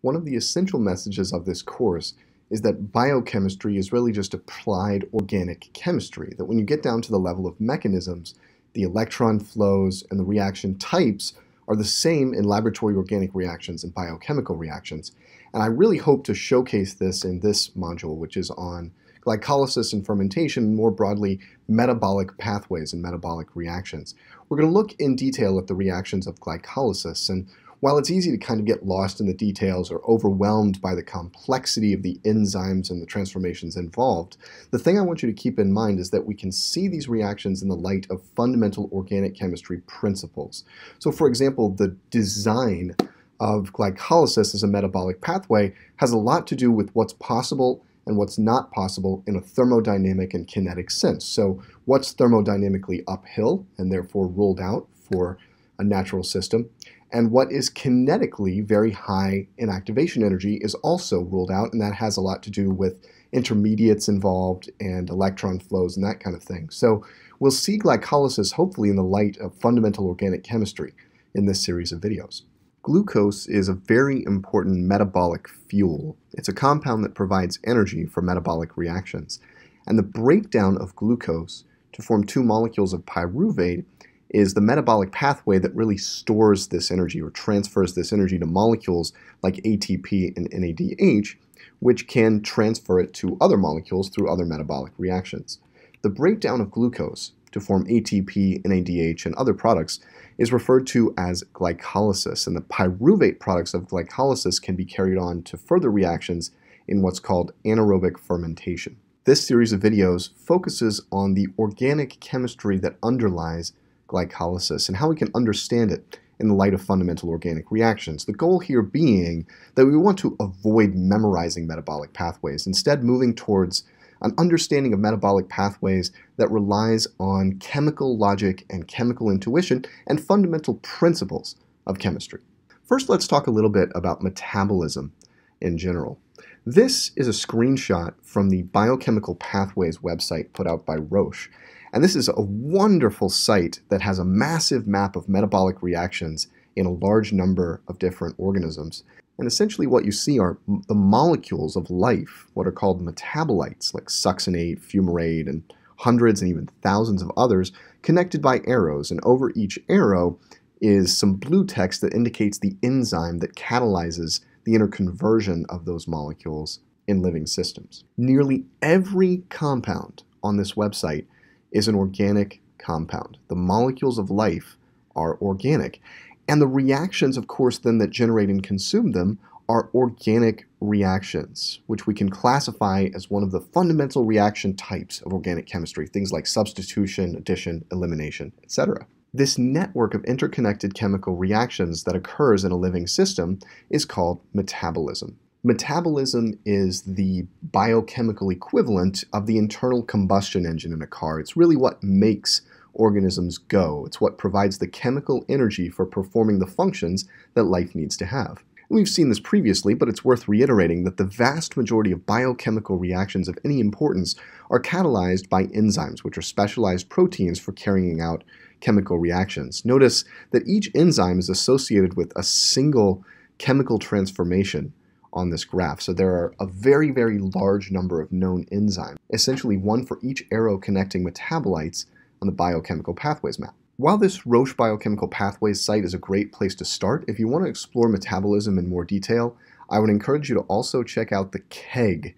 One of the essential messages of this course is that biochemistry is really just applied organic chemistry, that when you get down to the level of mechanisms, the electron flows and the reaction types are the same in laboratory organic reactions and biochemical reactions. And I really hope to showcase this in this module, which is on glycolysis and fermentation, more broadly, metabolic pathways and metabolic reactions. We're going to look in detail at the reactions of glycolysis and while it's easy to kind of get lost in the details or overwhelmed by the complexity of the enzymes and the transformations involved, the thing I want you to keep in mind is that we can see these reactions in the light of fundamental organic chemistry principles. So for example, the design of glycolysis as a metabolic pathway has a lot to do with what's possible and what's not possible in a thermodynamic and kinetic sense. So what's thermodynamically uphill and therefore ruled out for a natural system and what is kinetically very high in activation energy is also ruled out, and that has a lot to do with intermediates involved and electron flows and that kind of thing. So we'll see glycolysis hopefully in the light of fundamental organic chemistry in this series of videos. Glucose is a very important metabolic fuel. It's a compound that provides energy for metabolic reactions. And the breakdown of glucose to form two molecules of pyruvate is the metabolic pathway that really stores this energy or transfers this energy to molecules like ATP and NADH, which can transfer it to other molecules through other metabolic reactions. The breakdown of glucose to form ATP, NADH, and other products is referred to as glycolysis, and the pyruvate products of glycolysis can be carried on to further reactions in what's called anaerobic fermentation. This series of videos focuses on the organic chemistry that underlies glycolysis and how we can understand it in the light of fundamental organic reactions. The goal here being that we want to avoid memorizing metabolic pathways, instead moving towards an understanding of metabolic pathways that relies on chemical logic and chemical intuition and fundamental principles of chemistry. First, let's talk a little bit about metabolism in general. This is a screenshot from the Biochemical Pathways website put out by Roche. And this is a wonderful site that has a massive map of metabolic reactions in a large number of different organisms. And essentially what you see are the molecules of life, what are called metabolites, like succinate, fumarate, and hundreds and even thousands of others, connected by arrows. And over each arrow is some blue text that indicates the enzyme that catalyzes the interconversion of those molecules in living systems. Nearly every compound on this website is an organic compound. The molecules of life are organic. And the reactions, of course, then that generate and consume them are organic reactions, which we can classify as one of the fundamental reaction types of organic chemistry, things like substitution, addition, elimination, etc. This network of interconnected chemical reactions that occurs in a living system is called metabolism metabolism is the biochemical equivalent of the internal combustion engine in a car. It's really what makes organisms go. It's what provides the chemical energy for performing the functions that life needs to have. We've seen this previously, but it's worth reiterating that the vast majority of biochemical reactions of any importance are catalyzed by enzymes, which are specialized proteins for carrying out chemical reactions. Notice that each enzyme is associated with a single chemical transformation on this graph. So there are a very, very large number of known enzymes, essentially one for each arrow connecting metabolites on the biochemical pathways map. While this Roche Biochemical Pathways site is a great place to start, if you want to explore metabolism in more detail, I would encourage you to also check out the KEG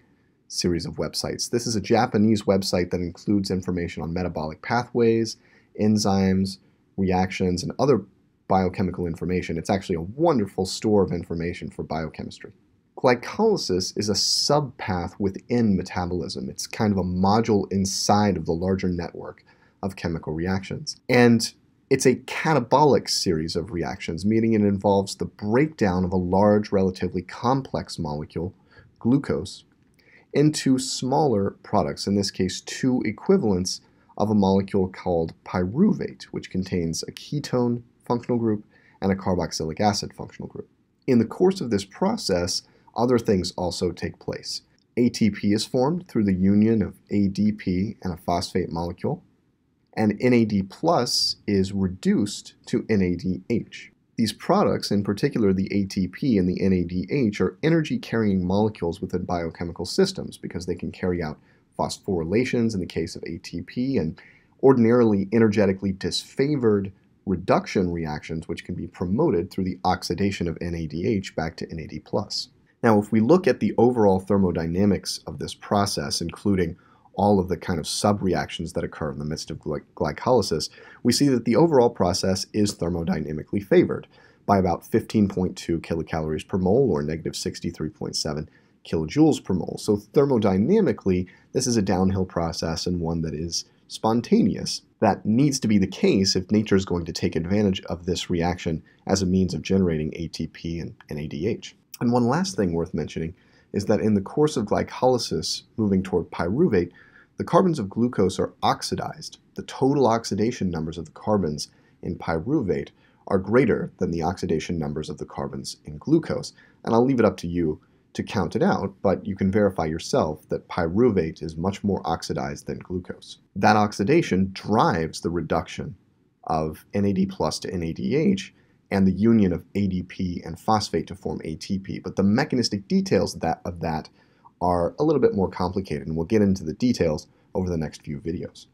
series of websites. This is a Japanese website that includes information on metabolic pathways, enzymes, reactions, and other biochemical information. It's actually a wonderful store of information for biochemistry. Glycolysis is a subpath within metabolism. It's kind of a module inside of the larger network of chemical reactions. And it's a catabolic series of reactions, meaning it involves the breakdown of a large, relatively complex molecule, glucose, into smaller products, in this case, two equivalents of a molecule called pyruvate, which contains a ketone functional group and a carboxylic acid functional group. In the course of this process, other things also take place. ATP is formed through the union of ADP and a phosphate molecule, and NAD plus is reduced to NADH. These products, in particular the ATP and the NADH, are energy carrying molecules within biochemical systems because they can carry out phosphorylations in the case of ATP and ordinarily energetically disfavored reduction reactions, which can be promoted through the oxidation of NADH back to NAD. Now, if we look at the overall thermodynamics of this process, including all of the kind of subreactions that occur in the midst of gly glycolysis, we see that the overall process is thermodynamically favored by about 15.2 kilocalories per mole or negative 63.7 kilojoules per mole. So thermodynamically, this is a downhill process and one that is spontaneous. That needs to be the case if nature is going to take advantage of this reaction as a means of generating ATP and NADH. And one last thing worth mentioning is that in the course of glycolysis moving toward pyruvate, the carbons of glucose are oxidized. The total oxidation numbers of the carbons in pyruvate are greater than the oxidation numbers of the carbons in glucose. And I'll leave it up to you to count it out, but you can verify yourself that pyruvate is much more oxidized than glucose. That oxidation drives the reduction of NAD plus to NADH and the union of ADP and phosphate to form ATP. But the mechanistic details that, of that are a little bit more complicated, and we'll get into the details over the next few videos.